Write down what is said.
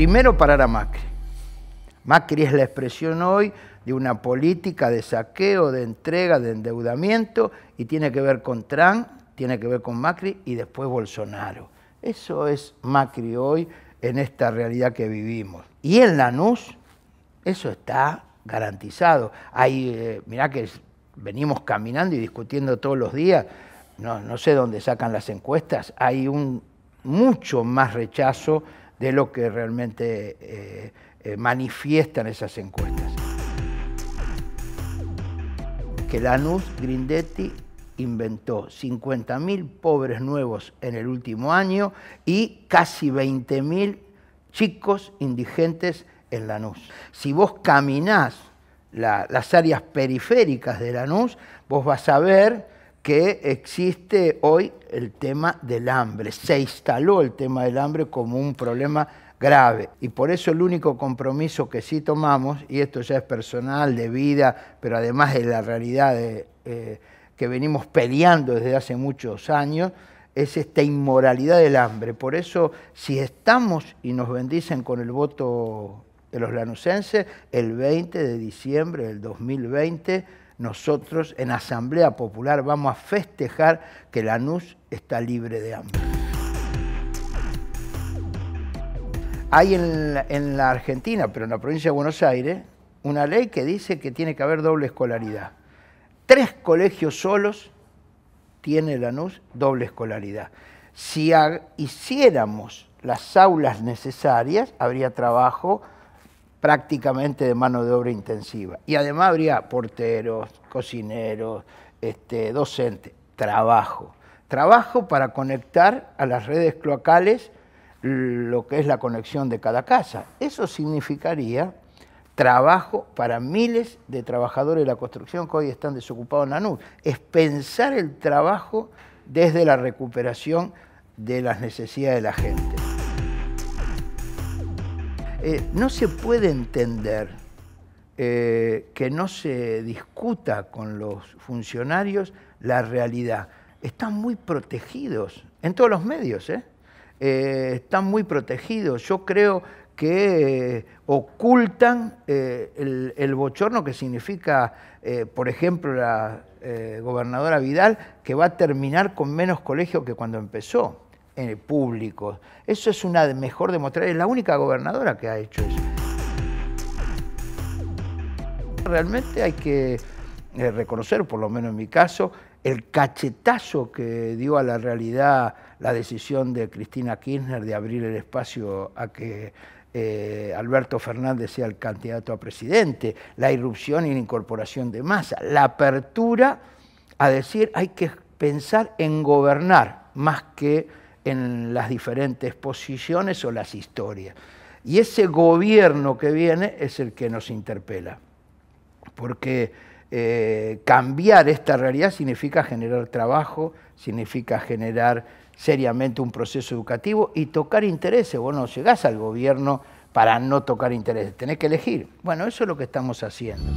primero parar a Macri. Macri es la expresión hoy de una política de saqueo, de entrega, de endeudamiento, y tiene que ver con Trump, tiene que ver con Macri y después Bolsonaro. Eso es Macri hoy en esta realidad que vivimos. Y en Lanús, eso está garantizado. Hay, mira eh, mirá que venimos caminando y discutiendo todos los días, no, no sé dónde sacan las encuestas, hay un mucho más rechazo de lo que realmente eh, eh, manifiestan esas encuestas. Que Lanús Grindetti inventó 50.000 pobres nuevos en el último año y casi 20.000 chicos indigentes en Lanús. Si vos caminás las áreas periféricas de Lanús, vos vas a ver que existe hoy el tema del hambre. Se instaló el tema del hambre como un problema grave. Y por eso el único compromiso que sí tomamos, y esto ya es personal, de vida, pero además de la realidad eh, que venimos peleando desde hace muchos años, es esta inmoralidad del hambre. Por eso, si estamos y nos bendicen con el voto de los lanucenses, el 20 de diciembre del 2020 nosotros en Asamblea Popular vamos a festejar que la NUS está libre de hambre. Hay en la, Argentina, pero en la provincia de Buenos Aires, una ley que dice que tiene que haber doble escolaridad. Tres colegios solos tiene la NUS doble escolaridad. Si hiciéramos las aulas necesarias, habría trabajo prácticamente de mano de obra intensiva. Y además habría porteros, cocineros, este, docentes, trabajo. Trabajo para conectar a las redes cloacales lo que es la conexión de cada casa. Eso significaría trabajo para miles de trabajadores de la construcción que hoy están desocupados en la nube. Es pensar el trabajo desde la recuperación de las necesidades de la gente. Eh, no se puede entender eh, que no se discuta con los funcionarios la realidad. Están muy protegidos, en todos los medios, ¿eh? están muy protegidos. Yo creo que ocultan el, el, bochorno que significa, por ejemplo, la gobernadora Vidal, que va a terminar con menos colegio que cuando empezó público. Eso es una mejor demostración. es la única gobernadora que ha hecho eso. Realmente hay que eh, reconocer, por lo menos en mi caso, el cachetazo que dio a la realidad la decisión de Cristina Kirchner de abrir el espacio a que eh, Alberto Fernández sea el candidato a presidente, la irrupción y la incorporación de masa, la apertura a decir hay que pensar en gobernar más que en las diferentes posiciones o las historias. Y ese gobierno que viene es el que nos interpela, porque eh, cambiar esta realidad significa generar trabajo, significa generar seriamente un proceso educativo y tocar intereses. Vos no llegás al gobierno para no tocar intereses, tenés que elegir. Bueno, eso es lo que estamos haciendo.